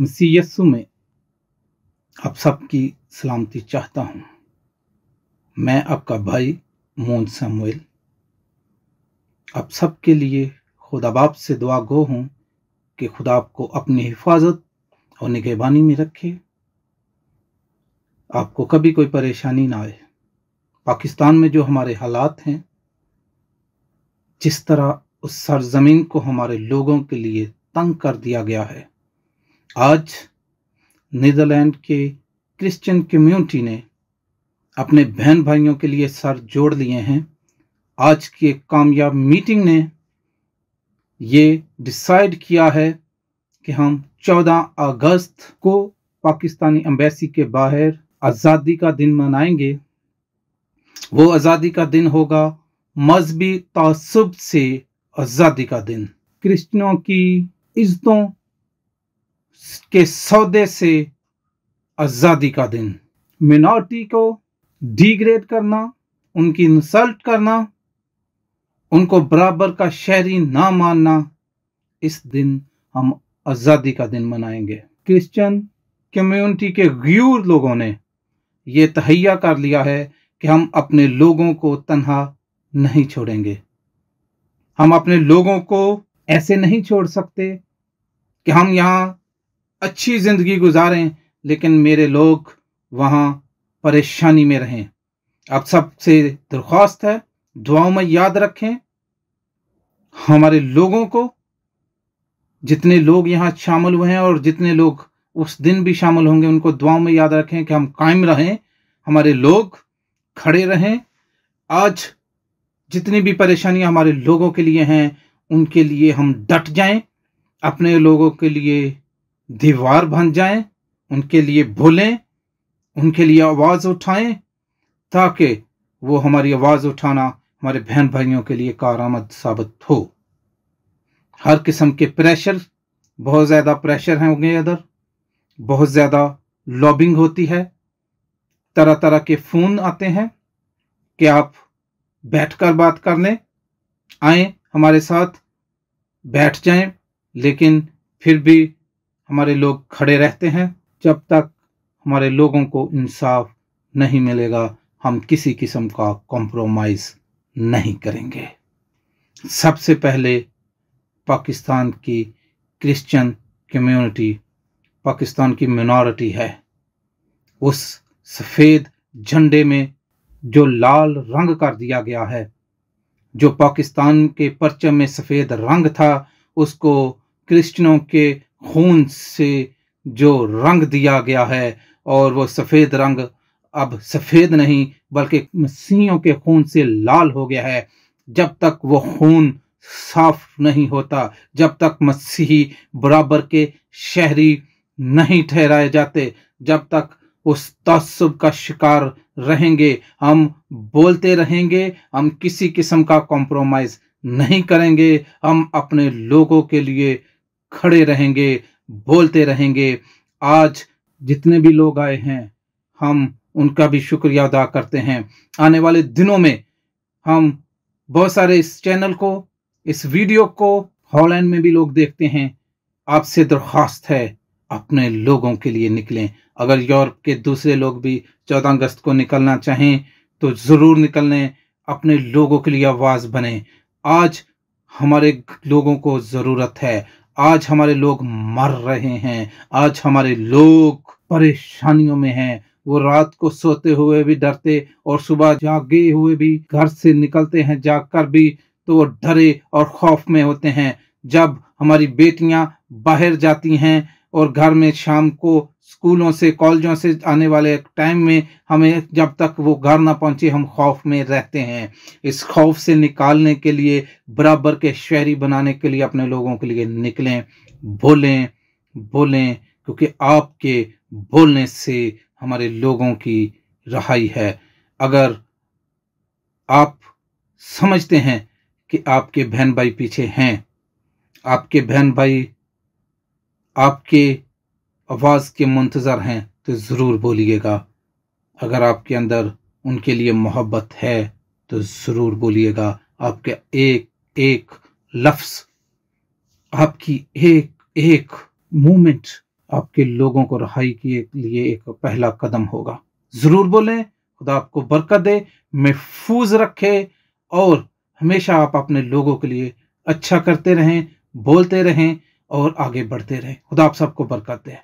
मसी यस्सु में आप सबकी सलामती चाहता हूँ मैं आपका भाई मोन सामुएल आप सबके लिए खुदा बाप से दुआ गो हूँ कि खुदा आपको अपनी हिफाजत और निगहबानी में रखे आपको कभी कोई परेशानी ना आए पाकिस्तान में जो हमारे हालात हैं जिस तरह उस सरजमीन को हमारे लोगों के लिए तंग कर दिया गया है आज नीदरलैंड के क्रिश्चियन कम्युनिटी ने अपने बहन भाइयों के लिए सर जोड़ लिए हैं आज की एक कामयाब मीटिंग ने ये डिसाइड किया है कि हम 14 अगस्त को पाकिस्तानी अम्बेसी के बाहर आज़ादी का दिन मनाएंगे वो आज़ादी का दिन होगा मजहबी तसब से आज़ादी का दिन क्रिश्चनों की इज्जतों के सौदे से आज़ादी का दिन मिनॉरिटी को डिग्रेड करना उनकी इंसल्ट करना उनको बराबर का शहरी ना मानना इस दिन हम आज़ादी का दिन मनाएंगे क्रिश्चियन कम्युनिटी के गयूर लोगों ने यह तहैया कर लिया है कि हम अपने लोगों को तनहा नहीं छोड़ेंगे हम अपने लोगों को ऐसे नहीं छोड़ सकते कि हम यहाँ अच्छी ज़िंदगी गुजारें लेकिन मेरे लोग वहाँ परेशानी में रहें आप सबसे दरख्वास्त है दुआओं में याद रखें हमारे लोगों को जितने लोग यहाँ शामिल हुए हैं और जितने लोग उस दिन भी शामिल होंगे उनको दुआओं में याद रखें कि हम कायम रहें हमारे लोग खड़े रहें आज जितनी भी परेशानियां हमारे लोगों के लिए हैं उनके लिए हम डट जाएं अपने लोगों के लिए दीवार बन जाएं, उनके लिए भूलें उनके लिए आवाज़ उठाएं ताकि वो हमारी आवाज़ उठाना हमारे बहन भाइयों के लिए कारामद साबित हो हर किस्म के प्रेशर बहुत ज़्यादा प्रेशर होंगे इधर बहुत ज़्यादा लॉबिंग होती है तरह तरह के फ़ोन आते हैं कि आप बैठकर बात कर लें आए हमारे साथ बैठ जाएं लेकिन फिर भी हमारे लोग खड़े रहते हैं जब तक हमारे लोगों को इंसाफ नहीं मिलेगा हम किसी किस्म का कॉम्प्रोमाइज़ नहीं करेंगे सबसे पहले पाकिस्तान की क्रिश्चियन कम्युनिटी पाकिस्तान की मिनोरिटी है उस सफ़ेद झंडे में जो लाल रंग कर दिया गया है जो पाकिस्तान के परचम में सफ़ेद रंग था उसको क्रिश्चनों के खून से जो रंग दिया गया है और वो सफ़ेद रंग अब सफ़ेद नहीं बल्कि मसीहों के खून से लाल हो गया है जब तक वो खून साफ नहीं होता जब तक मसीही बराबर के शहरी नहीं ठहराए जाते जब तक उस तस्ब का शिकार रहेंगे हम बोलते रहेंगे हम किसी किस्म का कॉम्प्रोमाइज़ नहीं करेंगे हम अपने लोगों के लिए खड़े रहेंगे बोलते रहेंगे आज जितने भी लोग आए हैं हम उनका भी शुक्रिया अदा करते हैं आने वाले दिनों में हम बहुत सारे इस चैनल को इस वीडियो को हॉलैंड में भी लोग देखते हैं आपसे दरख्वास्त है अपने लोगों के लिए निकलें अगर यूरोप के दूसरे लोग भी चौदह अगस्त को निकलना चाहें तो ज़रूर निकलने अपने लोगों के लिए आवाज़ बने आज हमारे लोगों को ज़रूरत है आज हमारे लोग मर रहे हैं आज हमारे लोग परेशानियों में हैं वो रात को सोते हुए भी डरते और सुबह जागे हुए भी घर से निकलते हैं जाकर भी तो वो डरे और खौफ में होते हैं जब हमारी बेटियां बाहर जाती हैं और घर में शाम को स्कूलों से कॉलेजों से आने वाले टाइम में हमें जब तक वो घर ना पहुंचे हम खौफ में रहते हैं इस खौफ से निकालने के लिए बराबर के शहरी बनाने के लिए अपने लोगों के लिए निकलें बोलें बोलें क्योंकि आपके बोलने से हमारे लोगों की रहाई है अगर आप समझते हैं कि आपके बहन भाई पीछे हैं आपके बहन भाई आपके आवाज़ के मंतज़र हैं तो ज़रूर बोलिएगा अगर आपके अंदर उनके लिए मोहब्बत है तो ज़रूर बोलिएगा आपके एक एक लफ्स आपकी एक एक मूवमेंट आपके लोगों को रहाई के लिए एक पहला कदम होगा ज़रूर बोलें खुदा आपको बरकत दे महफूज रखे और हमेशा आप अपने लोगों के लिए अच्छा करते रहें बोलते रहें और आगे बढ़ते रहें खुदा आप सबको बरकत दे